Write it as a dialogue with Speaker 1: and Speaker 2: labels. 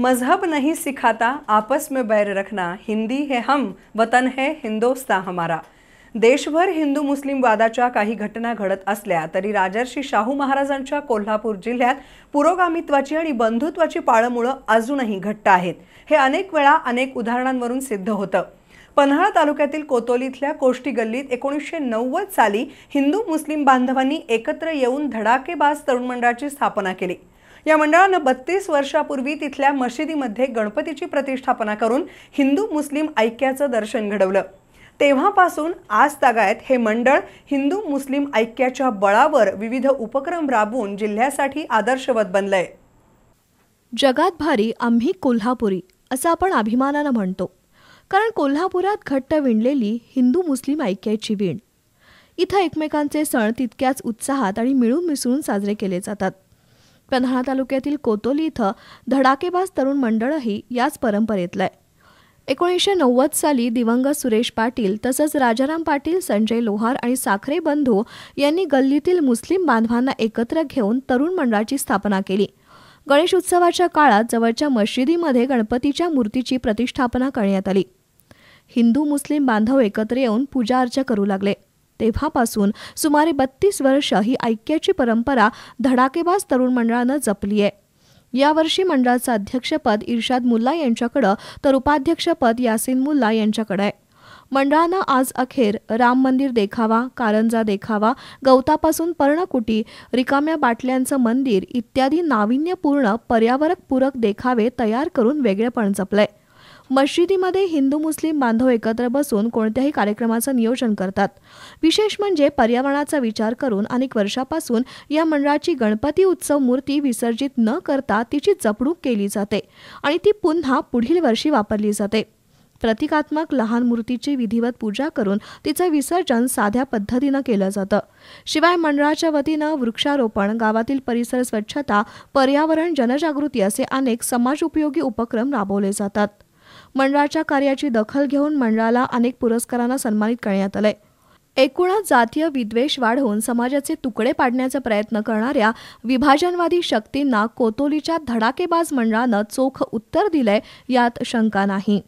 Speaker 1: मजहब नहीं सिखाता आपस में बैर रखना हिंदी है हम वतन है हिंदोस्ता हमारा देशभर हिंदू मुस्लिम वादाच्या काही घटना घडत असल्या तरी राजर्षी शाहू महाराजांच्या कोल्हापूर जिल्ह्यात पुरोगामित्वाची आणि बंधुत्वाची पाळमुळं अजूनही घट्ट आहेत हे अनेक वेळा अनेक उदाहरणांवरून सिद्ध होतं पन्हाळा तालुक्यातील कोतोली इथल्या कोष्टी गल्लीत एकोणीसशे नव्वद साली हिंदू मुस्लिम बांधवांनी एकत्र येऊन धडाकेबाज तरुण मंडळाची स्थापना केली या मंडळानं बत्तीस वर्षापूर्वी तिथल्या मशिदीमध्ये गणपतीची प्रतिष्ठापना करून हिंदू मुस्लिम ऐक्याचं दर्शन घडवलं तेव्हापासून आज तागायत हे मंडळ हिंदू मुस्लिम ऐक्याच्या बळावर विविध उपक्रम राबवून जिल्ह्यासाठी आदर्शवत बनलंय जगात
Speaker 2: भारी आम्ही कोल्हापुरी असं आपण अभिमानानं म्हणतो कारण कोल्हापुरात घट्ट विणलेली हिंदू मुस्लिम ऐक्याची विण इथं एकमेकांचे सण तितक्याच उत्साहात आणि मिळून मिसळून साजरे केले जातात पन्हाळा तालुक्यातील कोतोली इथं धडाकेबाज तरुण मंडळही याच परंपरेतलं आहे एकोणीसशे नव्वद साली दिवंगत सुरेश पाटील तसंच राजाराम पाटील संजय लोहार आणि साखरे बंधू यांनी गल्लीतील मुस्लिम बांधवांना एकत्र घेऊन तरुण मंडळाची स्थापना केली गणेश उत्सवाच्या काळात जवळच्या मशिदीमध्ये गणपतीच्या मूर्तीची प्रतिष्ठापना करण्यात आली हिंदू मुस्लिम बांधव एकत्र येऊन पूजा अर्चा करू लागले तेव्हापासून सुमारे बत्तीस वर्ष ही ऐक्याची परंपरा धडाकेबाज तरुण मंडळानं जपली आहे यावर्षी मंडळाचं अध्यक्षपद इर्शाद मुल्ला यांच्याकडं तर उपाध्यक्षपद यासिन मुल्ला यांच्याकडे आहे मंडळानं आज अखेर राम मंदिर देखावा कारंजा देखावा गवतापासून पर्णकुटी रिकाम्या बाटल्यांचं मंदिर इत्यादी नाविन्यपूर्ण पर्यावरणपूरक देखावे तयार करून वेगळेपण जपलंय मशिदीमध्ये हिंदू मुस्लिम बांधव एकत्र बसून कोणत्याही कार्यक्रमाचं नियोजन करतात विशेष म्हणजे पर्यावरणाचा विचार करून अनेक वर्षापासून या मंडळाची गणपती उत्सव मूर्ती विसर्जित न करता तिची जपणूक केली जाते आणि ती पुन्हा पुढील वर्षी वापरली जाते प्रतिकात्मक लहान मूर्तीची विधिवत पूजा करून तिचं विसर्जन साध्या पद्धतीनं केलं जातं शिवाय मंडळाच्या वतीनं वृक्षारोपण गावातील परिसर स्वच्छता पर्यावरण जनजागृती असे अनेक उपयोगी उपक्रम राबवले जातात मंडळाच्या कार्याची दखल घेऊन मंडळाला अनेक पुरस्कारांना सन्मानित करण्यात आलंय एकूणच जातीय विद्वेष वाढवून समाजाचे तुकडे पाडण्याचा प्रयत्न करणाऱ्या विभाजनवादी शक्तींना कोतोलीच्या धडाकेबाज मंडळानं चोख उत्तर दिलंय यात शंका नाही